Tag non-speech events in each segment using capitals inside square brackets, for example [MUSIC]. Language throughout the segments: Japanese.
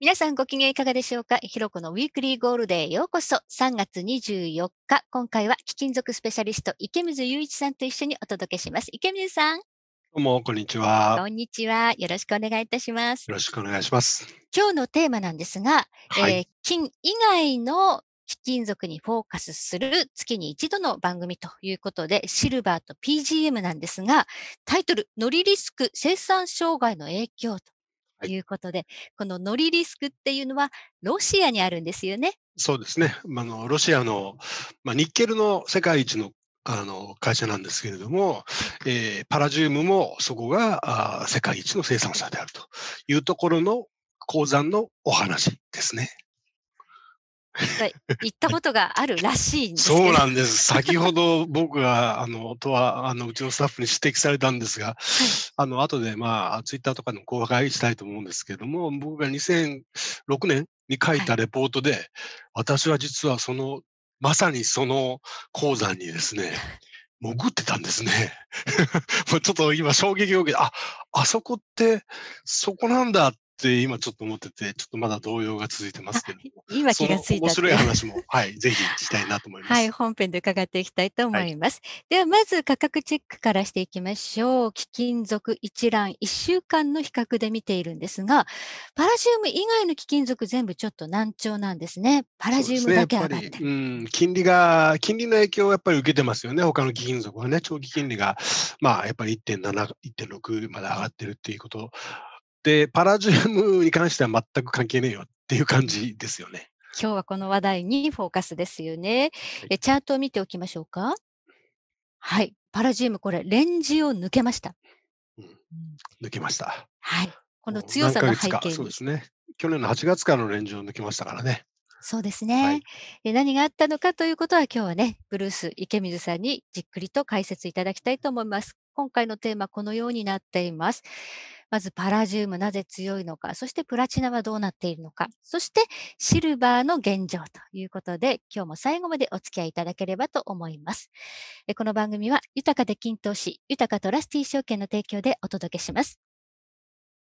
皆さんご機嫌いかがでしょうかひろこのウィークリーゴールデーようこそ3月24日。今回は貴金属スペシャリスト池水雄一さんと一緒にお届けします。池水さん。どうも、こんにちは。こんにちは。よろしくお願いいたします。よろしくお願いします。今日のテーマなんですが、はい、えー、金以外の貴金属にフォーカスする月に一度の番組ということで、シルバーと PGM なんですが、タイトル、ノリリスク生産障害の影響ということで、はい、このノリリスクっていうのはロシアにあるんですよね。そうですね。あのロシアの、まあ、ニッケルの世界一のあの会社なんですけれども、えー、パラジウムもそこがあ世界一の生産者であるというところの鉱山のお話ですね。行ったことがあるらしいんですそうなんです。[LAUGHS] 先ほど僕が、あの、とは、あの、うちのスタッフに指摘されたんですが、はい、あの、後で、まあ、ツイッターとかの公開したいと思うんですけれども、僕が2006年に書いたレポートで、はい、私は実はその、まさにその鉱山にですね、潜ってたんですね。[LAUGHS] ちょっと今衝撃を受けて、あ、あそこってそこなんだって、今ちょっと思ってて、ちょっとまだ動揺が続いてますけども。今気がついた。面白い話も、はい、ぜひしたいなと思います。はい、本編で伺っていきたいと思います。はい、では、まず価格チェックからしていきましょう。貴金属一覧、1週間の比較で見ているんですが、パラジウム以外の貴金属全部ちょっと難聴なんですね。パラジウムだけ上がって、ね、うん、金利が、金利の影響をやっぱり受けてますよね。他の貴金属はね、長期金利が、まあ、やっぱり1.7、1.6まで上がってるっていうことで、パラジウムに関しては全く関係ねえよっていう感じですよね。今日はこの話題にフォーカスですよね。はい、チャートを見ておきましょうか。はい。パラジウム、これ、レンジを抜けました。うん、抜けました。はい。この強さの背景そうですね。去年の8月からのレンジを抜けましたからね。そうですね、はい、何があったのかということは今日はね、ブルース池水さんにじっくりと解説いただきたいと思います。今回のテーマ、このようになっています。まずパラジウムなぜ強いのか、そしてプラチナはどうなっているのか、そしてシルバーの現状ということで、今日も最後までお付き合いいただければと思います。この番組は豊かで均等し、豊かトラスティ証券の提供でお届けします。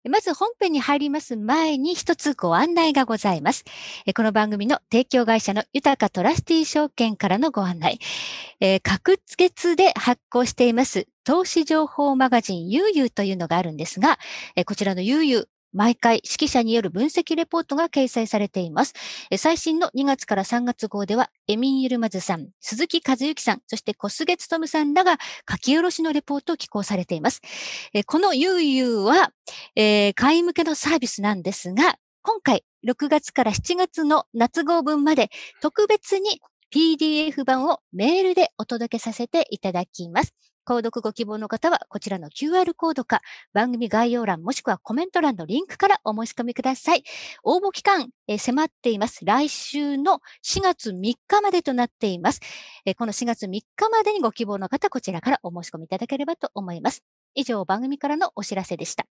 まず本編に入ります前に一つご案内がございます。この番組の提供会社の豊かトラスティ証券からのご案内。各月で発行しています投資情報マガジンゆうゆうというのがあるんですが、こちらのゆうゆう毎回指揮者による分析レポートが掲載されています。最新の2月から3月号では、エミン・ユルマズさん、鈴木和之さん、そして小菅務さんらが書き下ろしのレポートを寄稿されています。この UU は、えー、会員向けのサービスなんですが、今回6月から7月の夏号分まで特別に PDF 版をメールでお届けさせていただきます。購読ご希望の方は、こちらの QR コードか、番組概要欄もしくはコメント欄のリンクからお申し込みください。応募期間、えー、迫っています。来週の4月3日までとなっています、えー、この4月3日までにご希望の方、こちらからお申し込みいただければと思います。以上、番組からのお知らせでした。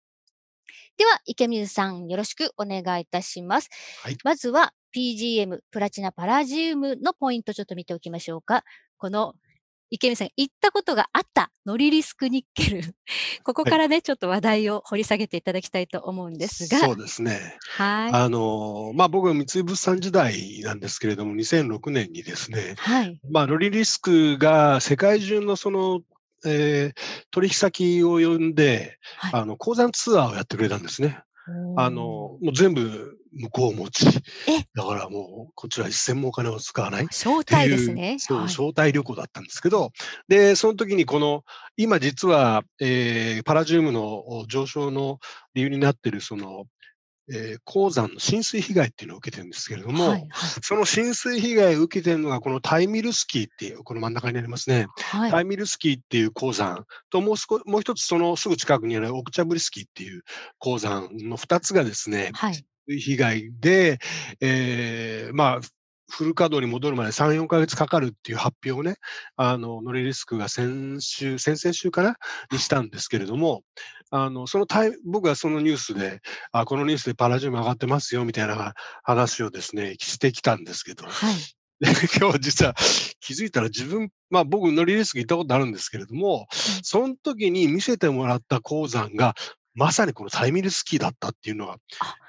では、池水さん、よろしくお願いいたします。はい、まずは、PGM、プラチナパラジウムのポイントちょっと見ておきましょうか。この池見さん、行ったことがあったノリリスクニッケル。[LAUGHS] ここからね、はい、ちょっと話題を掘り下げていただきたいと思うんですが。そうですね。はい。あの、まあ、僕、三井物産時代なんですけれども、2006年にですね、はい。まあ、ノリリスクが世界中のその、えー、取引先を呼んで、はい、あの、鉱山ツアーをやってくれたんですね。あの、もう全部向こう持ち。だからもう、こちら一銭もお金を使わない招待ですね。そう、招待旅行だったんですけど、で、その時にこの、今実は、えー、パラジウムの上昇の理由になっている、その、えー、鉱山の浸水被害っていうのを受けてるんですけれども、はいはい、その浸水被害を受けてるのが、このタイミルスキーっていう、この真ん中になりますね。はい、タイミルスキーっていう鉱山と、もうもう一つそのすぐ近くにあるオクチャブリスキーっていう鉱山の二つがですね、はい、被害で、えー、まあ、フル稼働に戻るまで3、4ヶ月かかるっていう発表をね、あの、ノリリスクが先週、先々週かなにしたんですけれども、あの、そのタイ、僕はそのニュースで、あ、このニュースでパラジウム上がってますよ、みたいな話をですね、してきたんですけど、はい、今日実は気づいたら自分、まあ僕ノリリスク行ったことあるんですけれども、その時に見せてもらった鉱山がまさにこのタイミングスキーだったっていうのは、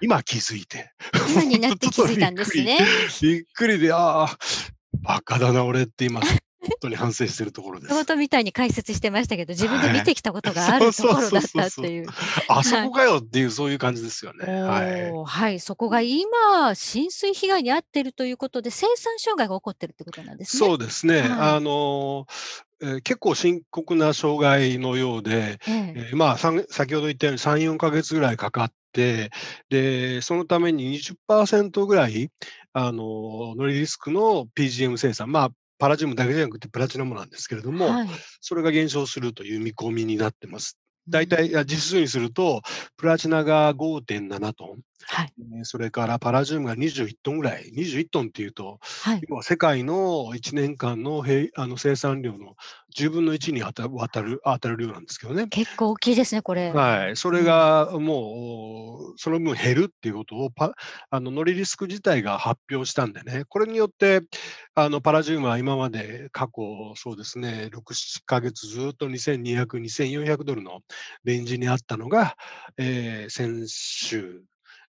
今気づいて。今になって気づいたんですね。[LAUGHS] びっくりで、ああ、バカだな、俺って今、本当に反省してるところです。冒みたいに解説してましたけど、自分で見てきたことがあるところだったっていう。あそこかよっていう、そういう感じですよね。はい、そこが今、浸水被害に遭っているということで、生産障害が起こってるってことなんですね。そうですね。はい、あのーえ結構深刻な障害のようで、えええー、まあ、先ほど言ったように3、4か月ぐらいかかって、で、そのために20%ぐらい、あの、ノリリスクの PGM 生産、まあ、パラジウムだけじゃなくてプラチナもなんですけれども、はい、それが減少するという見込みになってます。大体、実数にすると、プラチナが5.7トン、はい、それからパラジウムが21トンぐらい、21トンっていうと、はい、は世界の1年間の平あの生産量の10分の1に当たる当たる量なんですけどね。結構大きいですね、これ。はい、それがもう、その分減るっていうことをパあの、ノリリスク自体が発表したんでね、これによって、あのパラジウムは今まで過去、そうですね、6、7ヶ月ずっと2200、2400ドルのレンジにあったのが、えー、先週。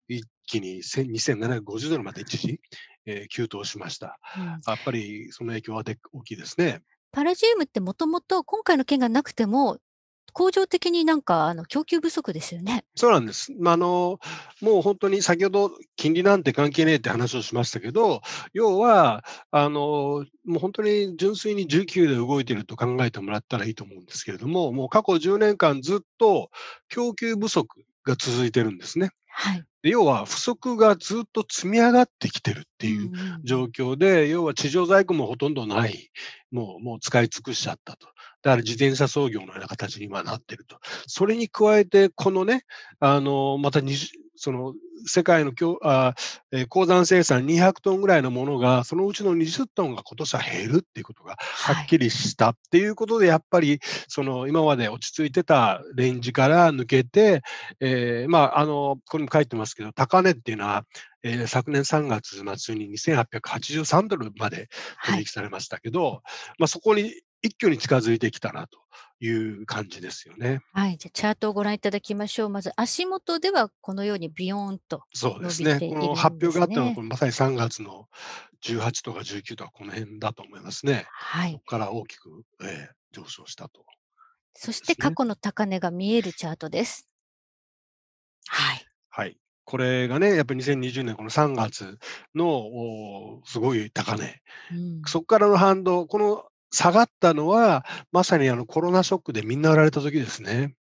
一気に2750ドルまで一時、えー、急騰しました、うん、やっぱりその影響はで大きいですね。パラジウムってもともと今回の件がなくても恒常的になんかあの供給不足ですよね。そうなんです。まあ、あの、もう本当に先ほど金利なんて関係ねえって話をしましたけど、要は、あの、もう本当に純粋に19で動いていると考えてもらったらいいと思うんですけれども、もう過去10年間ずっと供給不足が続いてるんですね。はい。要は不足がずっと積み上がってきてるっていう状況で、うん、要は地上在庫もほとんどない、もう、もう使い尽くしちゃったと。だから自転車操業のような形に今なってると。それに加えて、このね、あの、またその世界のあ、え鉱山生産200トンぐらいのものが、そのうちの20トンが今年は減るっていうことがはっきりしたっていうことで、やっぱりその今まで落ち着いてたレンジから抜けて、えー、まあ、あの、これも書いてますけど、高値っていうのは、えー、昨年3月末に2883ドルまで取引されましたけど、はい、まあ、そこに一挙に近づいてきたなという感じですよね。はい、じゃチャートをご覧いただきましょう。まず足元ではこのようにビヨーンと、そうですね。この発表があったのはまさに3月の18とか19とかこの辺だと思いますね。はい。ここから大きく、えー、上昇したと、ね、そして過去の高値が見えるチャートです。はい。はい。これがね、やっぱり2020年この3月のすごい高値、うん、そこからの反動、この下がったのは、まさにあのコロナショックでみんな売られた時ですね。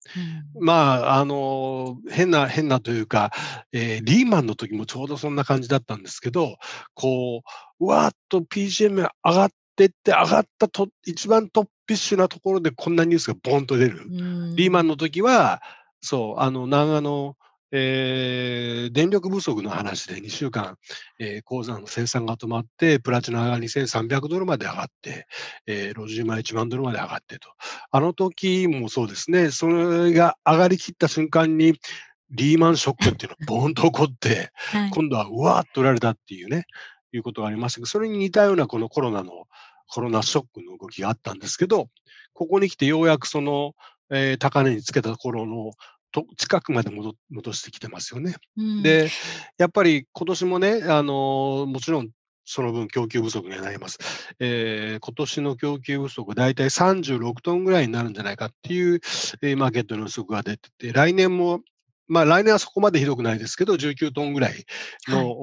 うん、まあ、あの、変な、変なというか、えー、リーマンの時もちょうどそんな感じだったんですけど、こう、わーっと PGM 上がってって上がったと、一番トッピッシュなところでこんなニュースがボンと出る。うん、リーマンの時は、そう、あの、長野、えー、電力不足の話で2週間、えー、鉱山の生産が止まって、プラチナが2300ドルまで上がって、えー、ロジウは1万ドルまで上がってと。あの時もそうですね、それが上がりきった瞬間に、リーマンショックっていうのがボーンと起こって、はい、今度はうわーっと売られたっていうね、いうことがありましたけど、それに似たようなこのコロナの、コロナショックの動きがあったんですけど、ここに来てようやくその、えー、高値につけた頃のと近くまで戻してきてますよね。うん、でやっぱり今年もねあのもちろんその分供給不足になります。えー、今年の供給不足、大体36トンぐらいになるんじゃないかっていう、えー、マーケットの予測が出てて、来年もまあ来年はそこまでひどくないですけど、19トンぐらいの、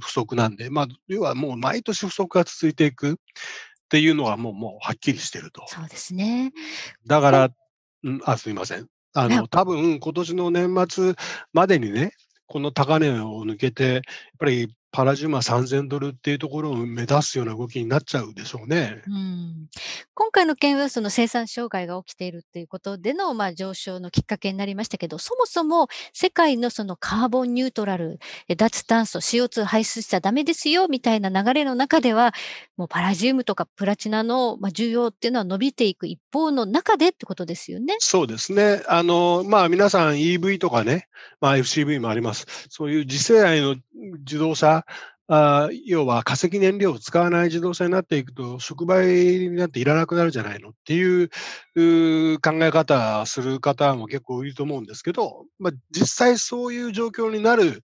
不足なんで、まあ要はもう毎年不足が続いていくっていうのはもうもうはっきりしてると。そうですね。だから、うん、あ、すみません。あの、多分今年の年末までにね、この高値を抜けて、やっぱりパラ10万3000ドルっていうところを目指すような動きになっちゃうでしょうね。うん、今回の件はその生産障害が起きているっていうことでの、まあ、上昇のきっかけになりましたけど、そもそも世界のそのカーボンニュートラル、脱炭素、CO2 排出しちゃダメですよみたいな流れの中では、もうパラジウムとかプラチナの需要っていうのは伸びていく一方の中でってことですよね。そうですね。あの、まあ皆さん EV とかね、まあ FCV もあります。そういう次世代の自動車あ要は化石燃料を使わない自動車になっていくと、触媒になっていらなくなるじゃないのっていう考え方する方も結構いると思うんですけど、まあ、実際そういう状況になる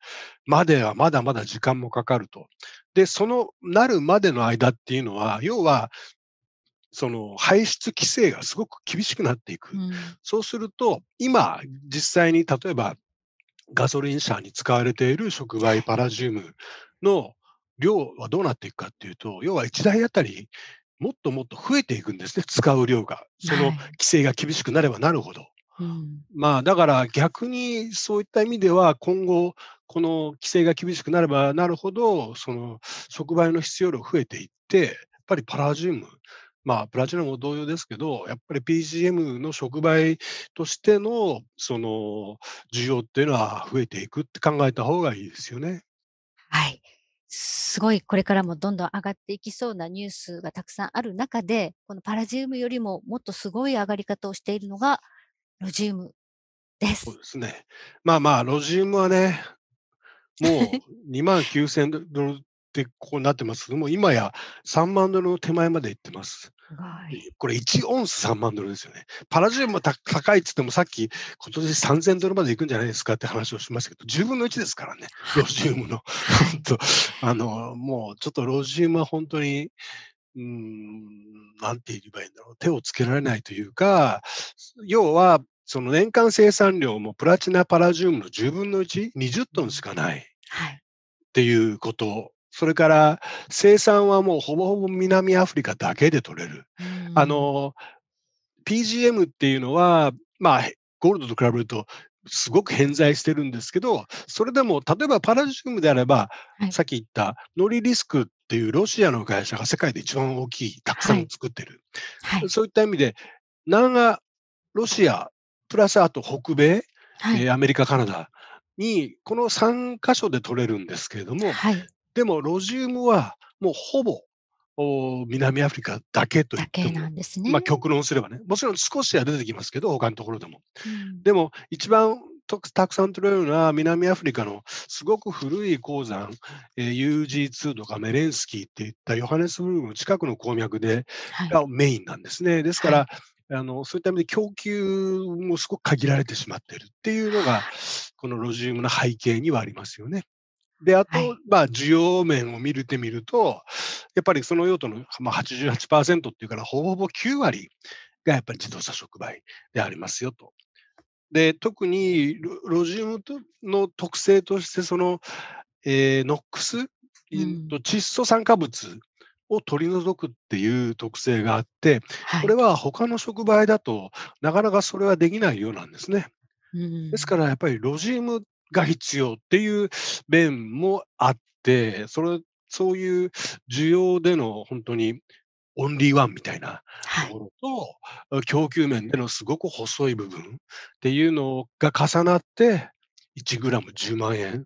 まではまだまだ時間もかかると。で、そのなるまでの間っていうのは、要はその排出規制がすごく厳しくなっていく。うん、そうすると、今、実際に例えばガソリン車に使われている触媒パラジウムの量はどうなっていくかっていうと、要は1台あたり、もっともっと増えていくんですね、使う量が。その規制が厳しくなればなるほど。まあだから逆にそういった意味では今後この規制が厳しくなればなるほどその触媒の必要量増えていってやっぱりパラジウムまあプラチナも同様ですけどやっぱり PGM の触媒としてのその需要っていうのは増えていくって考えた方がいいですよね。はいすごいこれからもどんどん上がっていきそうなニュースがたくさんある中で、このパラジウムよりももっとすごい上がり方をしているのがロジウムです。そうですね。まあまあ、ロジウムはね、もう2万9000ドルってこうなってますけども、今や3万ドルの手前までいってます。これ1オンス3万ドルですよね。パラジウム高いっつってもさっき今年3000ドルまでいくんじゃないですかって話をしましたけど、10分の1ですからね、ロジウムの。本当、あの、もうちょっとロジウムは本当に、うん、なんて言えばいいんだろう。手をつけられないというか、要は、その年間生産量もプラチナパラジウムの10分の1、20トンしかないっていうことそれから生産はもうほぼほぼ南アフリカだけで取れる。あの、PGM っていうのは、まあ、ゴールドと比べるとすごく偏在してるんですけど、それでも例えばパラジウムであれば、はい、さっき言ったノリリスクっていうロシアの会社が世界で一番大きい、たくさん作ってる。はいはい、そういった意味で、南アロシア、プラスあと北米、えー、アメリカ、カナダに、この3カ所で取れるんですけれども、でも、ロジウムはもうほぼ南アフリカだけといっても、ね、まあ、極論すればね、もちろん少しは出てきますけど、他のところでも。うん、でも、一番たくさん取れるのは南アフリカのすごく古い鉱山、えー、UG2 とかメレンスキーっていったヨハネスブルグの近くの鉱脈で、はい、がメインなんですね。ですから、はいあのそういった意味で供給もすごく限られてしまっているっていうのが、このロジウムの背景にはありますよね。で、あと、まあ、需要面を見るてみると、やっぱりその用途の、まあ88、っていうから、ほぼほぼ9割がやっぱり自動車触媒でありますよと。で、特にロジウムの特性として、その、えー、ノックス、窒素酸化物を取り除くっていう特性があって、これは他の触媒だとなかなかそれはできないようなんですね。ですからやっぱりロジウムが必要っていう面もあって、それ、そういう需要での本当にオンリーワンみたいなところと、はい、供給面でのすごく細い部分っていうのが重なって、1グラム10万円。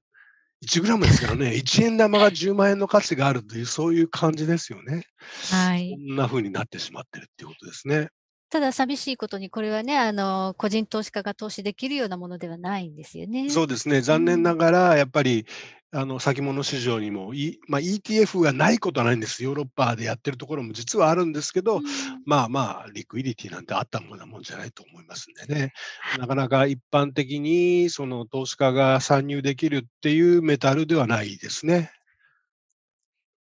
1グラムですからね、1円玉が10万円の価値があるという、そういう感じですよね。[LAUGHS] はい。こんな風になってしまってるっていうことですね。ただ寂しいことにこれはねあの個人投資家が投資できるようなものではないんですよね。そうですね残念ながらやっぱり、あの先物市場にも、e まあ、ETF がないことはないんです、ヨーロッパでやってるところも実はあるんですけど、うん、まあまあ、リクイリティなんてあったもんなもんじゃないと思いますんでね、なかなか一般的にその投資家が参入できるっていうメタルではないですね。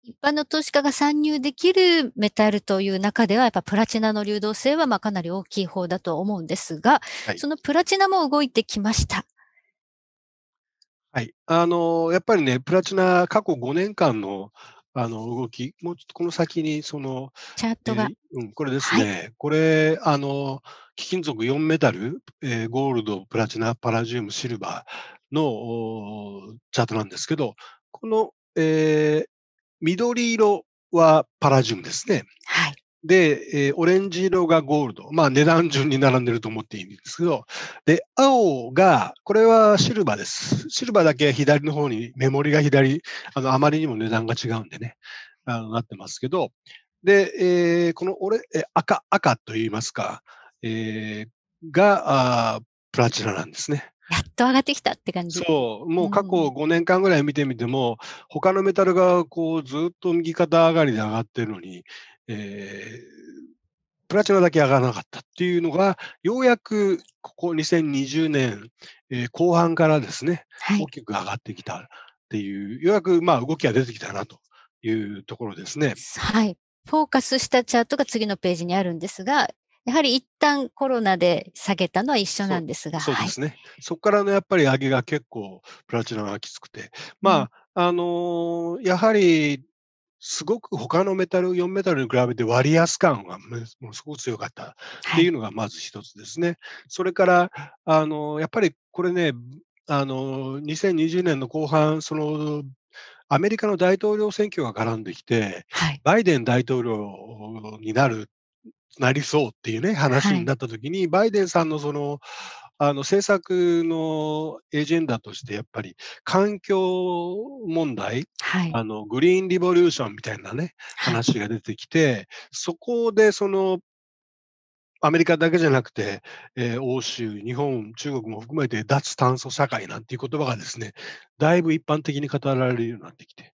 一般の投資家が参入できるメタルという中では、やっぱプラチナの流動性はまあかなり大きい方だと思うんですが、はい、そのプラチナも動いてきました。はい。あの、やっぱりね、プラチナ過去5年間のあの動き、もうちょっとこの先にその、チャートが、えー、うん、これですね、はい、これ、あの、貴金属4メタル、えー、ゴールド、プラチナ、パラジウム、シルバーのチャートなんですけど、この、えー、緑色はパラジウムですね。はい。で、えー、オレンジ色がゴールド。まあ値段順に並んでると思っていいんですけど、で、青が、これはシルバーです。シルバーだけ左の方に、メモリが左、あの、あまりにも値段が違うんでね、あのなってますけど、で、えー、この俺、えー、赤、赤と言いますか、えー、があ、プラチナなんですね。やっと上がってきたって感じ。そう、もう過去5年間ぐらい見てみても、うん、他のメタルがこうずっと右肩上がりで上がってるのに、えー、プラチナだけ上がらなかったっていうのが、ようやくここ2020年、えー、後半からですね、大きく上がってきたっていう、はい、ようやくまあ動きが出てきたなというところですね。はい。フォーカスしたチャートが次のページにあるんですが、やはり一旦コロナで下げたのは一緒なんですが。そうですね。はい、そこからのやっぱり上げが結構プラチナがきつくて。まあ、うん、あのー、やはり、すごく他のメタル、4メタルに比べて割安感がものすごく強かったっていうのがまず一つですね。はい、それから、あのやっぱりこれね、あのー、2020年の後半、その、アメリカの大統領選挙が絡んできて、はい、バイデン大統領になるなりそうっていうね、話になったときに、はい、バイデンさんのその、あの政策のエージェンダとしてやっぱり環境問題、はい、あのグリーンリボリューションみたいなね話が出てきて、そこでそのアメリカだけじゃなくて、えー、欧州、日本、中国も含めて脱炭素社会なんていう言葉がですね、だいぶ一般的に語られるようになってきて、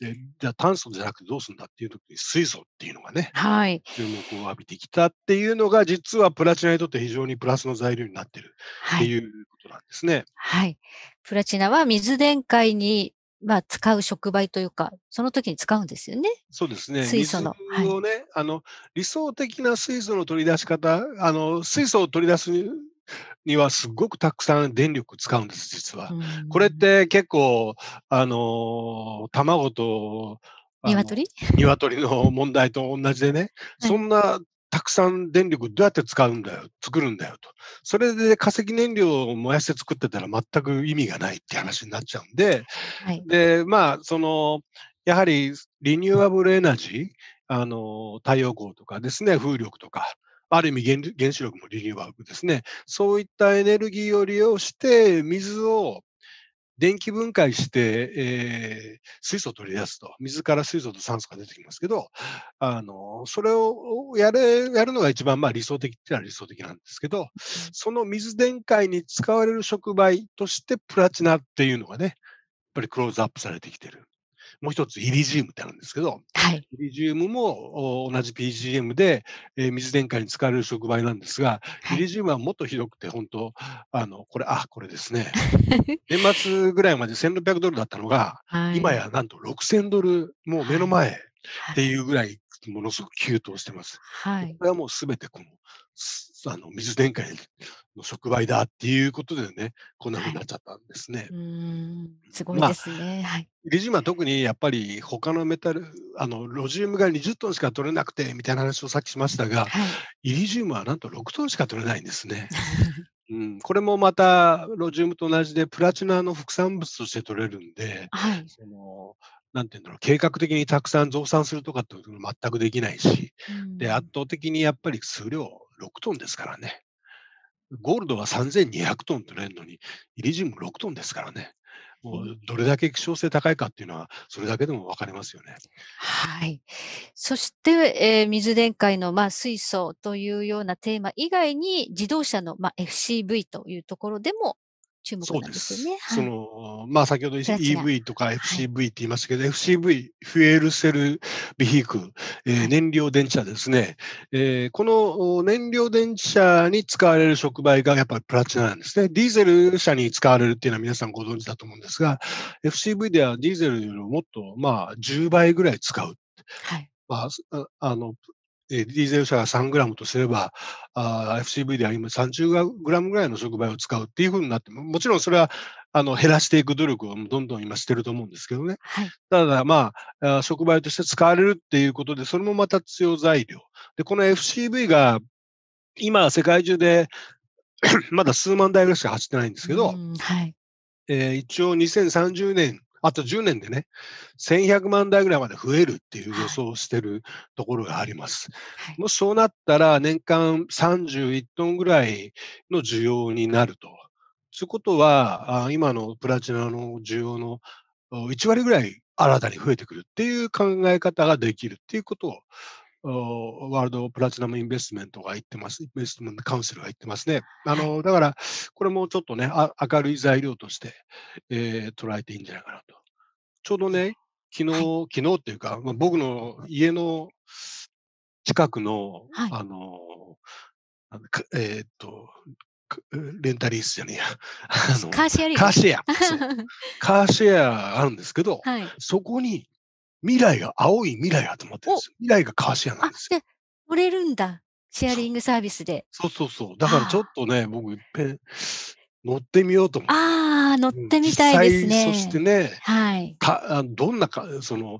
でじゃあ炭素じゃなくてどうするんだっていう時に水素っていうのがね、はい、注目を浴びてきたっていうのが実はプラチナにとって非常にプラスの材料になってるっていうことなんですね。はい、はい、プラチナは水電解にまあ、使う触媒というか、その時に使うんですよね。そうですね。水素の。水をね、はい、あの、理想的な水素の取り出し方、あの、水素を取り出すにはすごくたくさん電力使うんです、実は。これって結構、あの、卵と、鶏鶏の問題と同じでね、[LAUGHS] そんなたくさん電力どうやって使うんだよ、作るんだよと。それで化石燃料を燃やして作ってたら全く意味がないって話になっちゃうんで、はい、で、まあ、その、やはりリニューアブルエナジー、あの、太陽光とかですね、風力とか、ある意味原原子力もリニューアルですね。そういったエネルギーを利用して、水を電気分解して、えー、水素を取り出すと、水から水素と酸素が出てきますけど、あの、それをややるのが一番まあ理想的ってのは理想的なんですけど、その水電解に使われる触媒としてプラチナっていうのがね、やっぱりクローズアップされてきてる。もう一つイリジウムってあるんですけど、はい、イリジウムも同じ PGM で、えー、水電解に使われる触媒なんですが、はい、イリジウムはもっとひどくて、本当、あの、これ、あ、これですね。[LAUGHS] 年末ぐらいまで1600ドルだったのが、はい、今やなんと6000ドル、もう目の前っていうぐらい、ものすごく急騰してます。はい、これはもうすべてこのあの水電解の触媒だっていうことでね、こんなふうになっちゃったんですね。はい、すごいですね。まあ、リジウムは特にやっぱり他のメタル、あのロジウムが20トンしか取れなくてみたいな話をさっきしましたが、はい、イリジウムはなんと6トンしか取れないんですね。[LAUGHS] うん、これもまたロジウムと同じでプラチナの副産物として取れるんで、はい、そのなんていうんだろう、計画的にたくさん増産するとかっていうのも全くできないし、で、圧倒的にやっぱり数量6トンですからね。ゴールドは3200トン取れるのに、イリジウム6トンですからね。もうどれだけ希少性高いかっていうのは、それだけでも分かりますよね。はい。そして、えー、水電解の、まあ、水素というようなテーマ以外に、自動車の、まあ、FCV というところでも注目なんですよね。そ、はい、の、まあ先ほど EV とか FCV って言いましたけど、はい、FCV、フュエルセルビヒーク、えー、燃料電池車ですね、えー。この燃料電池車に使われる触媒がやっぱりプラチナなんですね。ディーゼル車に使われるっていうのは皆さんご存知だと思うんですが、FCV ではディーゼルよりももっとまあ10倍ぐらい使う。はい。まあ、あの、ディーゼル車が3グラムとすれば、FCV では今30グラムぐらいの触媒を使うっていうふうになって、もちろんそれはあの減らしていく努力をどんどん今してると思うんですけどね。はい、ただまあ、触媒として使われるっていうことで、それもまた必要材料。で、この FCV が今世界中でまだ数万台ぐらいしか走ってないんですけど、はいえー、一応2030年あと10年でね、1100万台ぐらいまで増えるっていう予想をしてるところがあります。はい、もしそうなったら、年間31トンぐらいの需要になると。そういうことは、今のプラチナの需要の1割ぐらい新たに増えてくるっていう考え方ができるっていうことをワールドプラチナムインベストメントが言ってます、インベストメントカウンセルが言ってますね。あのだから、これもちょっとね、明るい材料として、えー、捉えていいんじゃないかなと。ちょうどね、昨日、はい、昨日っていうか、まあ、僕の家の近くの、はい、あの、えー、っと、レンタリースじゃねえや。カーシェア。カーシェア。カーシェアあるんですけど、はい、そこに未来が、青い未来がと思ってるんですよ。未来がカーシェアなんですよ。乗れるんだ。シェアリングサービスで。そうそうそう。だからちょっとね、僕、いっぺん乗ってみようと思って。ああ、乗ってみたいですね。そしてね、はい。かあどんなか、その、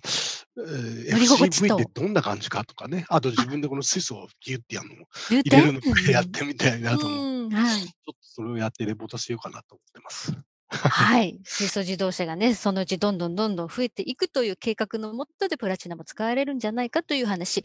えー、FCV ってどんな感じかとかね。あと自分でこの水素をギュッてやるの入れるのやってみたいなと思う。うん、はい。ちょっとそれをやってレポートしようかなと思ってます。[LAUGHS] はい、水素自動車がね、そのうちどんどんどんどん増えていくという計画のもとでプラチナも使われるんじゃないかという話。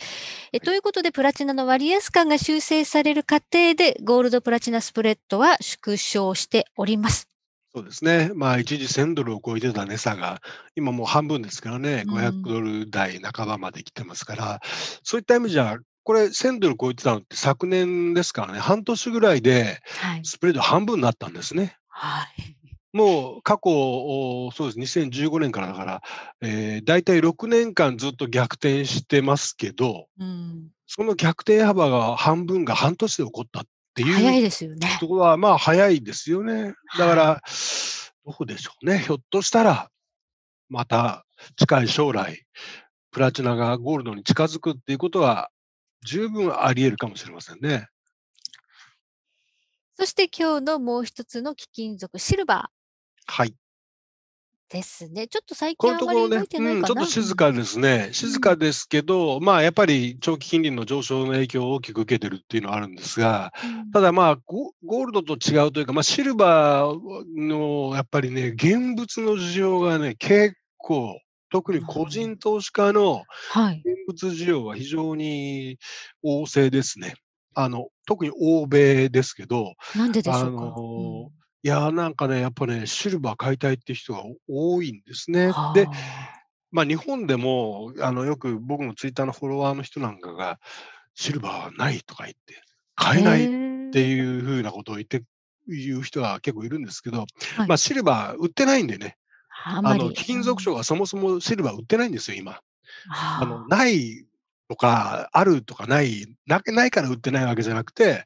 えということで、プラチナの割安感が修正される過程で、ゴールドプラチナスプレッドは縮小しております。そうですね、まあ、一時1000ドルを超えてた値差が、今もう半分ですからね、500ドル台半ばまで来てますから、うん、そういった意味じゃ、これ、1000ドル超えてたのって昨年ですからね、半年ぐらいで、スプレッド半分になったんですね。はい、はいもう過去、そうです2015年からだから、えー、大体6年間ずっと逆転してますけど、うん、その逆転幅が半分が半年で起こったっていう早いですよねところは、まあ早いですよね。だから、どうでしょうね、ひょっとしたら、また近い将来、プラチナがゴールドに近づくっていうことは、十分あり得るかもしれませんね。そして今日のもう一つの貴金属シルバー。はい。ですね。ちょっと最近いなうん、ちょっと静かですね。静かですけど、まあやっぱり長期金利の上昇の影響を大きく受けてるっていうのはあるんですが、うただまあゴ、ゴールドと違うというか、まあシルバーのやっぱりね、現物の需要がね、結構、特に個人投資家のはい。現物需要は非常に旺盛ですね。あの、特に欧米ですけど、なんででしょうか。の、ん。いやなんかね、やっぱね、シルバー買いたいって人が多いんですね。で、まあ、日本でもあのよく僕のツイッターのフォロワーの人なんかが、シルバーはないとか言って、買えないっていうふうなことを言って、言う人は結構いるんですけど、はい、まあ、シルバー売ってないんでね、あの貴金属商はそもそもシルバー売ってないんですよ、今。あ、あのないとか、あるとかない、なないから売ってないわけじゃなくて、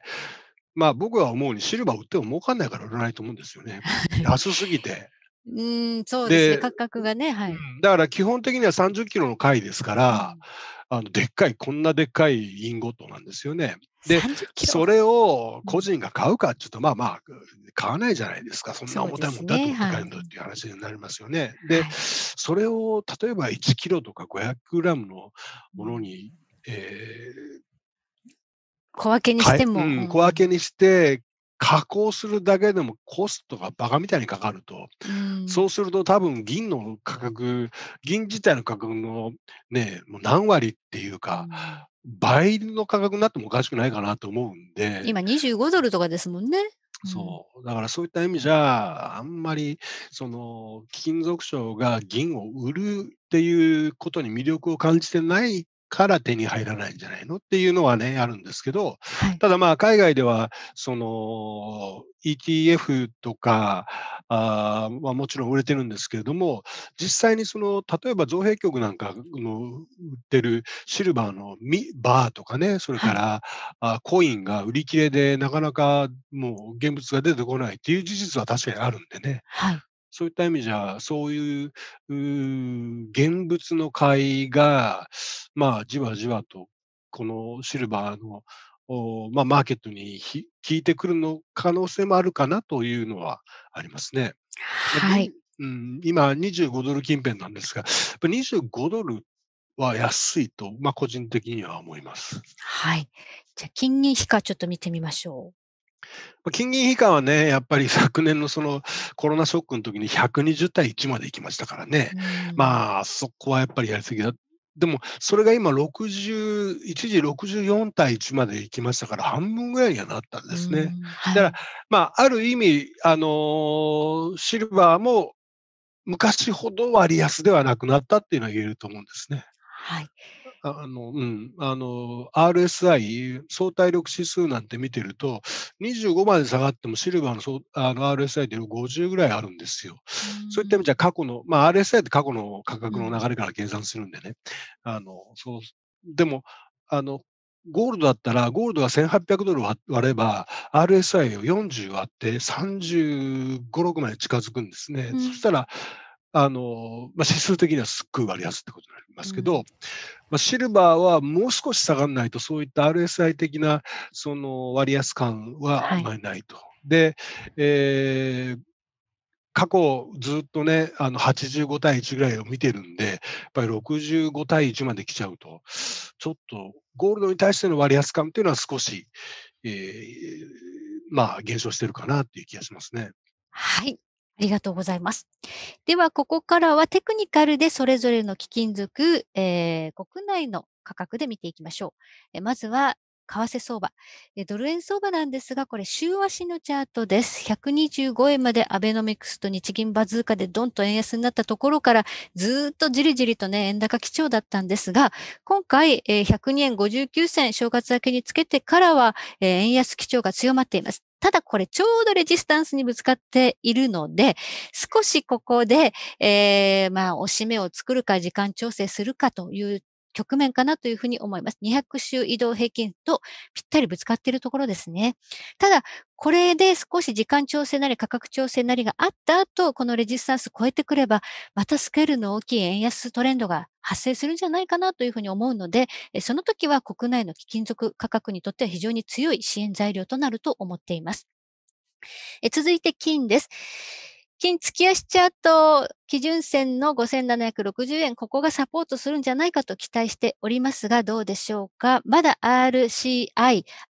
まあ僕は思うにシルバー売っても儲かんないから売らないと思うんですよね。安すぎて。うんそうですね、価格がね、はい、だから基本的には30キロの貝ですから、うん、あのでっかい、こんなでっかいインゴットなんですよね。で、それを個人が買うかっていうと、まあまあ、買わないじゃないですか、そんな重たいもんだと思って買んだっていう話になりますよね。で、はい、それを例えば1キロとか500グラムのものに、えー、小分けにしても、うん、小分けにして、加工するだけでもコストがバカみたいにかかると、うん、そうすると多分銀の価格、銀自体の価格のね、もう何割っていうか、うん、倍の価格になってもおかしくないかなと思うんで。今25ドルとかですもんね。そう。だからそういった意味じゃ、あんまり、その、貴金属商が銀を売るっていうことに魅力を感じてないから手に入らないんじゃないのっていうのはね、あるんですけど、はい、ただまあ海外では、その ETF とか、あまあ、もちろん売れてるんですけれども、実際にその、例えば造幣局なんかの売ってるシルバーのミバーとかね、それから、はい、コインが売り切れでなかなかもう現物が出てこないっていう事実は確かにあるんでね。はいそういった意味じゃ、そういう現物の買いが、まあ、じわじわと、このシルバーの、まあ、マーケットに効いてくるの可能性もあるかなというのはありますね。はい。うん、今、25ドル近辺なんですが、25ドルは安いと、まあ、個人的には思います。はい。じゃあ、金銀比か、ちょっと見てみましょう。金銀比価はね、やっぱり [LAUGHS] 昨年のそのコロナショックの時に120対1まで行きましたからね、うん、まあ、そこはやっぱりやりすぎだ。でも、それが今一時64対1まで行きましたから、半分ぐらいにはなったんですね。うんはい、だから、まあ、ある意味、あのー、シルバーも昔ほど割安ではなくなったっていうのは言えると思うんですね。はい。あの、うん、あの、RSI、相対力指数なんて見てると、25まで下がってもシルバーのあの RSI で50ぐらいあるんですよ。うそういった意味じゃ過去の、まあ RSI って過去の価格の流れから計算するんでね。うん、あの、そう、でも、あの、ゴールドだったら、ゴールドが1800ドル割れば、RSI を40割って35、6まで近づくんですね。うん、そしたら、あの、まあ、指数的にはすっごい割安ってことになりますけど、うん、まあ、シルバーはもう少し下がらないと、そういった RSI 的なその割安感はあんまりないと。はい、で、えー、過去ずっとね、あの85対1ぐらいを見てるんで、やっぱり65対1まで来ちゃうと、ちょっとゴールドに対しての割安感っていうのは少し、えー、まあ減少してるかなっていう気がしますね。はい。ありがとうございます。では、ここからはテクニカルでそれぞれの貴金属、えー、国内の価格で見ていきましょう。えまずは、為替相場。ドル円相場なんですが、これ、週足のチャートです。125円までアベノミクスと日銀バズーカでドンと円安になったところから、ずっとじりじりとね、円高基調だったんですが、今回、102円59銭、正月明けにつけてからは、円安基調が強まっています。ただこれちょうどレジスタンスにぶつかっているので、少しここで、えー、まあ、おしめを作るか時間調整するかという局面かなというふうに思います。200周移動平均とぴったりぶつかっているところですね。ただ、これで少し時間調整なり価格調整なりがあった後、このレジスタンス超えてくれば、またスケールの大きい円安トレンドが発生するんじゃないかなというふうに思うので、その時は国内の貴金属価格にとっては非常に強い支援材料となると思っています。続いて金です。金付き足チャート基準線の5760円、ここがサポートするんじゃないかと期待しておりますが、どうでしょうか。まだ RCI、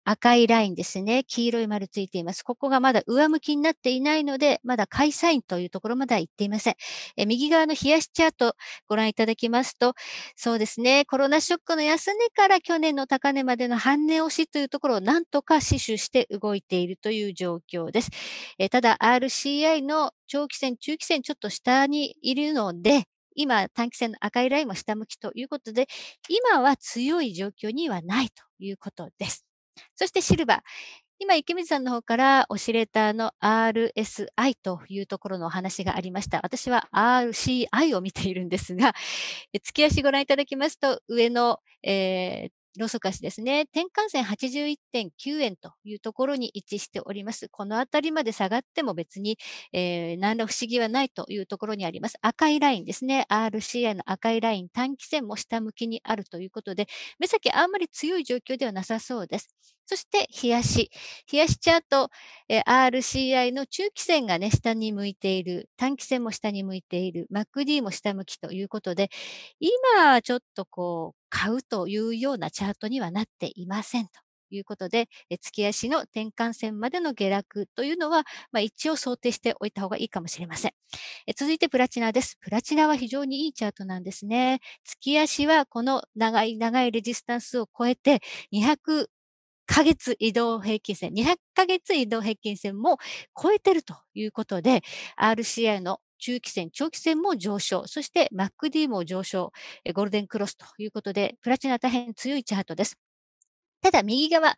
赤いラインですね。黄色い丸ついています。ここがまだ上向きになっていないので、まだ買いサインというところまでは行っていません。え右側の冷やしチャートご覧いただきますと、そうですね、コロナショックの安値から去年の高値までの半値押しというところをなんとか死守して動いているという状況です。えただ、RCI の長期戦、中期戦、ちょっと下にいるので、今、短期戦の赤いラインも下向きということで、今は強い状況にはないということです。そしてシルバー。今、池水さんの方からオシレーターの RSI というところのお話がありました。私は RCI を見ているんですが、月足ご覧いただきますと、上の、えー、ロソカスですね、転換線81.9円というところに位置しております。このあたりまで下がっても別に、えー、何ら不思議はないというところにあります。赤いラインですね、RCI の赤いライン、短期線も下向きにあるということで、目先あんまり強い状況ではなさそうです。そして、冷やし。冷やしチャート、えー、RCI の中期線がね、下に向いている。短期線も下に向いている。MacD も下向きということで、今、ちょっとこう、買うというようなチャートにはなっていませんと。いうことで、月足の転換線までの下落というのは、まあ、一応想定しておいた方がいいかもしれません。続いてプラチナです。プラチナは非常にいいチャートなんですね。月足はこの長い長いレジスタンスを超えて200ヶ月移動平均線、200ヶ月移動平均線も超えてるということで、RCI の中期線、長期線も上昇、そして MACD も上昇、ゴールデンクロスということで、プラチナ大変強いチャートです。ただ右側、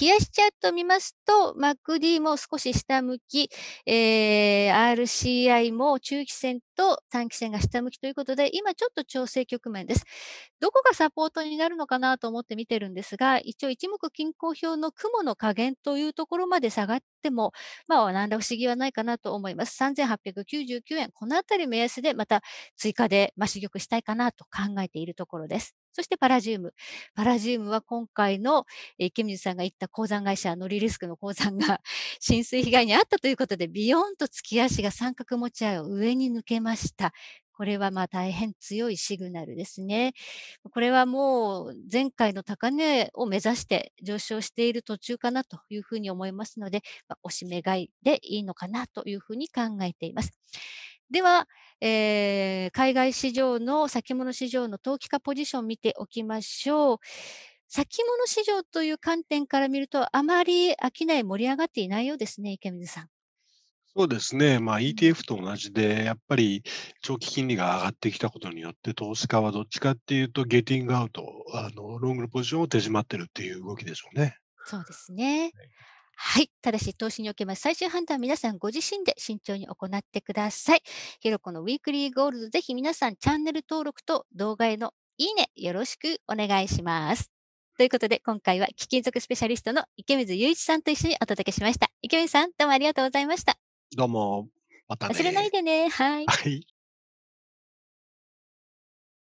冷やしチャートを見ますと、MacD も少し下向き、えー、RCI も中期線と短期線が下向きということで、今ちょっと調整局面です。どこがサポートになるのかなと思って見てるんですが、一応一目均衡表の雲の加減というところまで下がっても、まあ、何ら不思議はないかなと思います。3899円、このあたり目安でまた追加であ、し玉したいかなと考えているところです。そしてパラジウム。パラジウムは今回の、えー、ケミさんが言った鉱山会社、ノリリスクの鉱山が [LAUGHS] 浸水被害に遭ったということで、ビヨンと突き足が三角持ち合いを上に抜けました。これはまあ大変強いシグナルですね。これはもう前回の高値を目指して上昇している途中かなというふうに思いますので、まあ、おしめ買いでいいのかなというふうに考えています。では、えー、海外市場の先物市場の投機化ポジションを見ておきましょう。先物市場という観点から見ると、あまり商い盛り上がっていないようですね、池水さん。そうですね、まあ、ETF と同じで、やっぱり長期金利が上がってきたことによって、投資家はどっちかっていうと、ゲティングアウト、あのロングのポジションを手締まってるっていう動きでしょうね。そうですね。はいはい。ただし、投資におけます最終判断は皆さんご自身で慎重に行ってください。ひろこのウィークリーゴールド、ぜひ皆さんチャンネル登録と動画へのいいねよろしくお願いします。ということで、今回は貴金属スペシャリストの池水雄一さんと一緒にお届けしました。池水さん、どうもありがとうございました。どうも、またね。忘れないでね。はい。はい